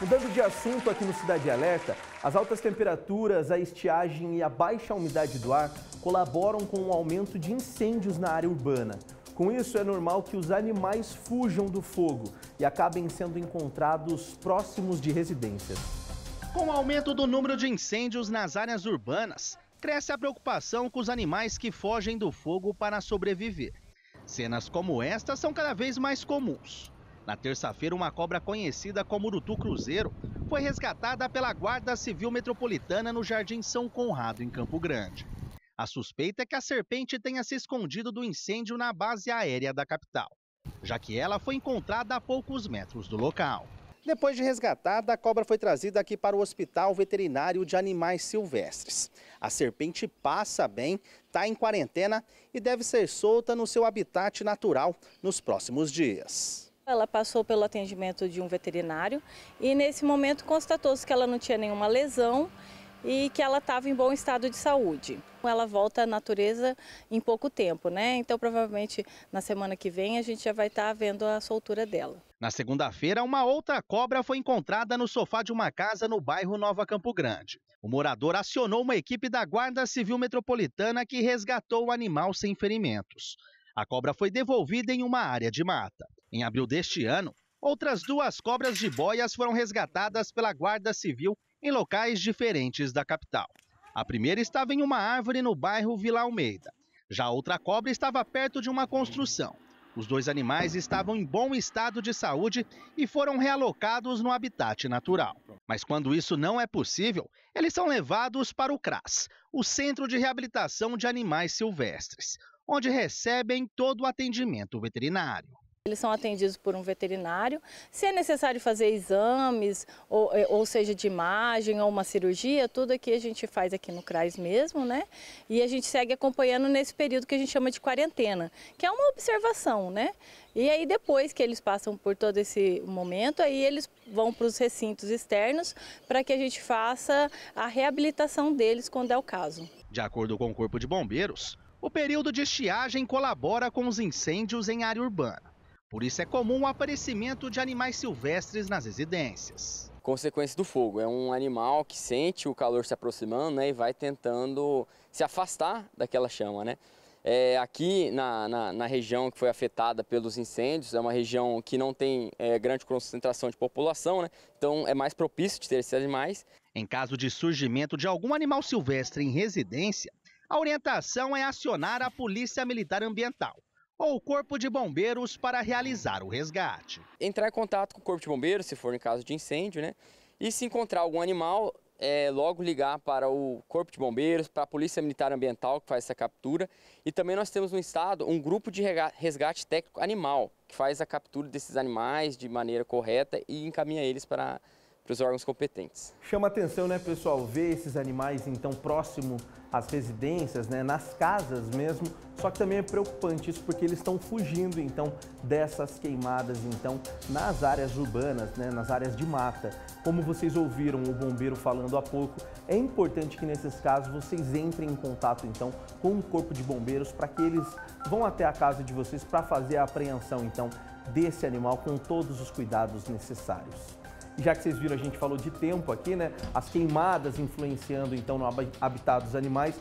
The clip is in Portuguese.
Mudando de assunto aqui no Cidade Alerta, as altas temperaturas, a estiagem e a baixa umidade do ar colaboram com o aumento de incêndios na área urbana. Com isso, é normal que os animais fujam do fogo e acabem sendo encontrados próximos de residências. Com o aumento do número de incêndios nas áreas urbanas, cresce a preocupação com os animais que fogem do fogo para sobreviver. Cenas como esta são cada vez mais comuns. Na terça-feira, uma cobra conhecida como Urutu Cruzeiro foi resgatada pela Guarda Civil Metropolitana no Jardim São Conrado, em Campo Grande. A suspeita é que a serpente tenha se escondido do incêndio na base aérea da capital, já que ela foi encontrada a poucos metros do local. Depois de resgatada, a cobra foi trazida aqui para o Hospital Veterinário de Animais Silvestres. A serpente passa bem, está em quarentena e deve ser solta no seu habitat natural nos próximos dias. Ela passou pelo atendimento de um veterinário e nesse momento constatou-se que ela não tinha nenhuma lesão e que ela estava em bom estado de saúde. Ela volta à natureza em pouco tempo, né? Então provavelmente na semana que vem a gente já vai estar tá vendo a soltura dela. Na segunda-feira, uma outra cobra foi encontrada no sofá de uma casa no bairro Nova Campo Grande. O morador acionou uma equipe da Guarda Civil Metropolitana que resgatou o animal sem ferimentos. A cobra foi devolvida em uma área de mata. Em abril deste ano, outras duas cobras de boias foram resgatadas pela Guarda Civil em locais diferentes da capital. A primeira estava em uma árvore no bairro Vila Almeida. Já outra cobra estava perto de uma construção. Os dois animais estavam em bom estado de saúde e foram realocados no habitat natural. Mas quando isso não é possível, eles são levados para o CRAS, o Centro de Reabilitação de Animais Silvestres, onde recebem todo o atendimento veterinário. Eles são atendidos por um veterinário. Se é necessário fazer exames, ou, eh, ou, seja, de imagem ou uma cirurgia, tudo aqui a gente faz aqui no CRAS mesmo, né? E a gente segue acompanhando nesse período que a gente chama de quarentena, que é uma observação, né? E aí depois que eles passam por todo esse momento, aí eles vão para os recintos externos para que a gente faça a reabilitação deles quando é o caso. De acordo com o Corpo de Bombeiros, o período de estiagem colabora com os incêndios em área urbana. Por isso é comum o aparecimento de animais silvestres nas residências. Consequência do fogo, é um animal que sente o calor se aproximando né, e vai tentando se afastar daquela chama. Né? É, aqui na, na, na, região que foi afetada pelos incêndios, é uma região que não tem é, grande concentração de população, né? então é mais propício de ter esses animais. Em caso de surgimento de algum animal silvestre em residência, a orientação é acionar a Polícia Militar Ambiental ou o Corpo de Bombeiros para realizar o resgate. Entrar em contato com o Corpo de Bombeiros, se for em caso de incêndio, né? E se encontrar algum animal, é, logo ligar para o Corpo de Bombeiros, para a Polícia Militar Ambiental que faz essa captura. E também nós temos no estado um grupo de resgate técnico animal, que faz a captura desses animais de maneira correta e encaminha eles para para os órgãos competentes. Chama atenção, né, pessoal, ver esses animais então próximo às residências, né, nas casas mesmo. Só que também é preocupante isso porque eles estão fugindo então dessas queimadas então nas áreas urbanas, né, nas áreas de mata. Como vocês ouviram o bombeiro falando há pouco, é importante que nesses casos vocês entrem em contato então com o corpo de bombeiros para que eles vão até a casa de vocês para fazer a apreensão então desse animal com todos os cuidados necessários já que vocês viram, a gente falou de tempo aqui, né? As queimadas influenciando então no habitat dos animais.